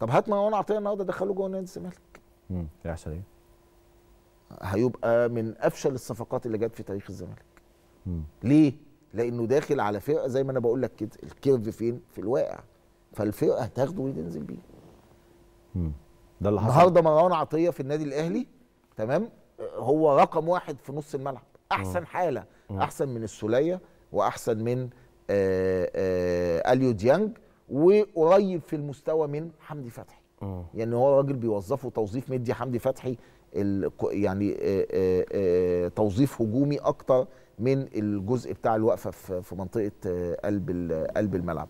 طب هات مروان عطيه النهارده دخلوه جوه نادي الزمالك امم يا ايه هيبقى من افشل الصفقات اللي جت في تاريخ الزمالك ليه لانه داخل على فرقه زي ما انا بقول لك كده الكيرف فين في الواقع فالفرقه هتاخده وتنزل بيه امم ده اللي حصل النهارده مروان عطيه في النادي الاهلي تمام هو رقم واحد في نص الملعب احسن مم. حاله مم. احسن من السوليه واحسن من آآ آه، آآ آه، اليو ديانج وقريب في المستوى من حمدي فتحي آه. يعني هو راجل بيوظفه توظيف مدي حمدي فتحي يعني آآ آه، آآ آه، توظيف هجومي اكتر من الجزء بتاع الوقفه في منطقه قلب قلب الملعب